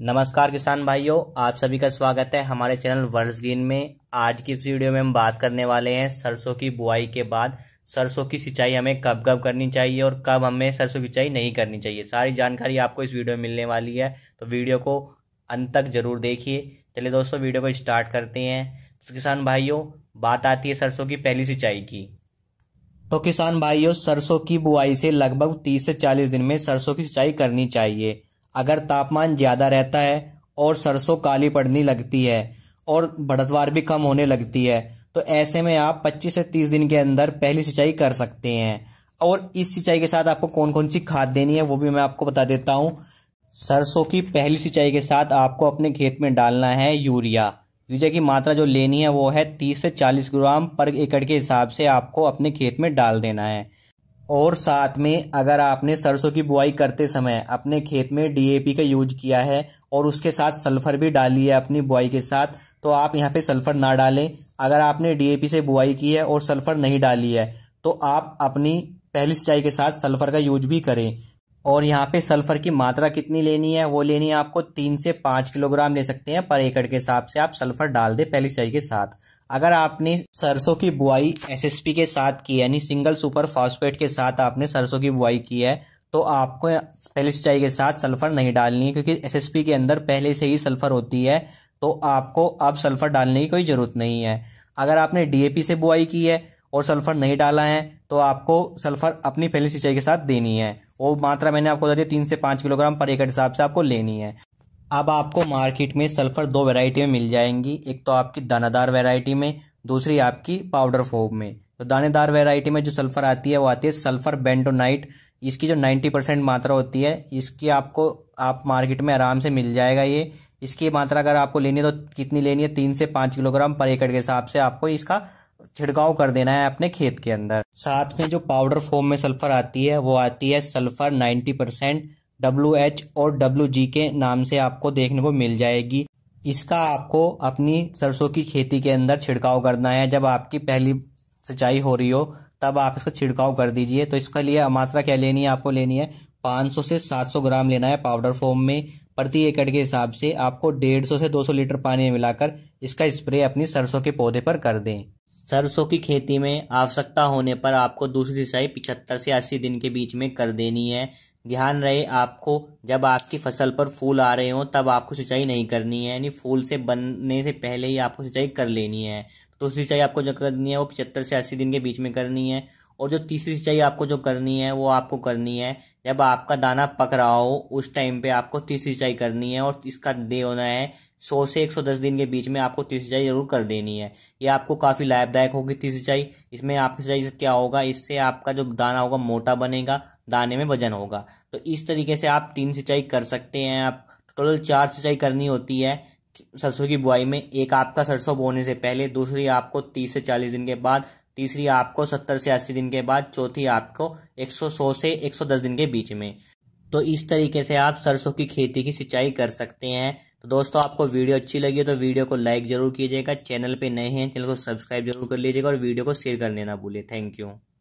नमस्कार किसान भाइयों आप सभी का स्वागत है हमारे चैनल वर्ष ग्रीन में आज की इस वीडियो में हम बात करने वाले हैं सरसों की बुआई के बाद सरसों की सिंचाई हमें कब कब करनी चाहिए और कब हमें सरसों की सिंचाई नहीं करनी चाहिए सारी जानकारी आपको इस वीडियो में मिलने वाली है तो वीडियो को अंत तक जरूर देखिए चलिए दोस्तों वीडियो को स्टार्ट करते हैं तो किसान भाइयों बात आती है सरसों की पहली सिंचाई की तो किसान भाइयों सरसों की बुआई से लगभग तीस से चालीस दिन में सरसों की सिंचाई करनी चाहिए अगर तापमान ज़्यादा रहता है और सरसों काली पड़ने लगती है और बढ़तवार भी कम होने लगती है तो ऐसे में आप 25 से 30 दिन के अंदर पहली सिंचाई कर सकते हैं और इस सिंचाई के साथ आपको कौन कौन सी खाद देनी है वो भी मैं आपको बता देता हूँ सरसों की पहली सिंचाई के साथ आपको अपने खेत में डालना है यूरिया यूरिया की मात्रा जो लेनी है वो है 30 से 40 ग्राम पर एकड़ के हिसाब से आपको अपने खेत में डाल देना है और साथ में अगर आपने सरसों की बुआई करते समय अपने खेत में डीएपी का यूज किया है और उसके साथ सल्फर भी डाली है अपनी बुआई के साथ तो आप यहाँ पे सल्फर ना डालें अगर आपने डीएपी से बुआई की है और सल्फर नहीं डाली है तो आप अपनी पहली सिंचाई के साथ सल्फर का यूज भी करें और यहाँ पे सल्फर की मात्रा कितनी लेनी है वो लेनी है आपको तीन से पाँच किलोग्राम ले सकते हैं पर एकड़ के हिसाब से आप सल्फर डाल दें पहली सिंचाई के साथ अगर आपने सरसों की बुआई एसएसपी के साथ की यानी सिंगल सुपर फॉस्फेट के साथ आपने सरसों की बुआई की है तो आपको पहले सिंचाई के साथ सल्फर नहीं डालनी है क्योंकि एसएसपी के अंदर पहले से ही सल्फर होती है तो आपको अब सल्फर डालने की कोई ज़रूरत नहीं है अगर आपने डीएपी से बुआई की है और सल्फर नहीं डाला है तो आपको सल्फर अपनी पहली सिंचाई के साथ देनी है वो मात्रा मैंने आपको बता दी तीन से पाँच किलोग्राम पर एकड़ हिसाब से आपको लेनी है अब आपको मार्केट में सल्फ़र दो वेराइटी में मिल जाएंगी एक तो आपकी दानादार वेराइटी में दूसरी आपकी पाउडर फॉर्म में तो दानेदार वेराइटी में जो सल्फ़र आती है वो आती है सल्फ़र बेंटोनाइट इसकी जो 90 परसेंट मात्रा होती है इसकी आपको आप मार्केट में आराम से मिल जाएगा ये इसकी मात्रा अगर आपको लेनी है तो कितनी लेनी है तीन से पाँच किलोग्राम पर एकड़ के हिसाब से आपको इसका छिड़काव कर देना है अपने खेत के अंदर साथ में जो पाउडर फॉर्म में सल्फ़र आती है वो आती है sulphur ninety percent W H और डब्ल्यू जी के नाम से आपको देखने को मिल जाएगी इसका आपको अपनी सरसों की खेती के अंदर छिड़काव करना है जब आपकी पहली सिंचाई हो रही हो तब आप इसका छिड़काव कर दीजिए तो इसके लिए मात्रा क्या लेनी है आपको लेनी है 500 से 700 ग्राम लेना है पाउडर फॉर्म में प्रति एकड़ के हिसाब से आपको 150 से 200 लीटर पानी मिलाकर इसका स्प्रे अपनी सरसों के पौधे पर कर दें सरसों की खेती में आवश्यकता होने पर आपको दूसरी सिंचाई पिछहत्तर से अस्सी दिन के बीच में कर देनी है ध्यान रहे आपको जब आपकी फसल पर फूल आ रहे हों तब आपको सिंचाई नहीं करनी है यानी फूल से बनने से पहले ही आपको सिंचाई कर लेनी है तो सिंचाई आपको जो करनी है वो पचहत्तर से अस्सी दिन के बीच में करनी है और जो तीसरी सिंचाई आपको जो करनी है वो आपको करनी है जब आपका दाना पक रहा हो उस टाइम पे आपको तीसरी सिंचाई करनी है और इसका डे होना है सौ से एक सौ दस दिन के बीच में आपको तीस सिंचाई जरूर कर देनी है ये आपको काफ़ी लाभदायक होगी तीस सिंचाई इसमें आपकी सिंचाई क्या होगा इससे आपका जो दाना होगा मोटा बनेगा दाने में वजन होगा तो इस तरीके से आप तीन सिंचाई कर सकते हैं आप टोटल चार सिंचाई करनी होती है सरसों की बुआई में एक आपका सरसों बोने से पहले दूसरी आपको तीस से चालीस दिन के बाद तीसरी आपको सत्तर से अस्सी दिन के बाद चौथी आपको एक सौ सौ से एक सौ दस दिन के बीच में तो इस तरीके से आप सरसों की खेती की सिंचाई कर सकते हैं तो दोस्तों आपको वीडियो अच्छी लगी है तो वीडियो को लाइक जरूर कीजिएगा चैनल पे नए हैं चैनल को सब्सक्राइब जरूर कर लीजिएगा और वीडियो को शेयर करने ना भूलें थैंक यू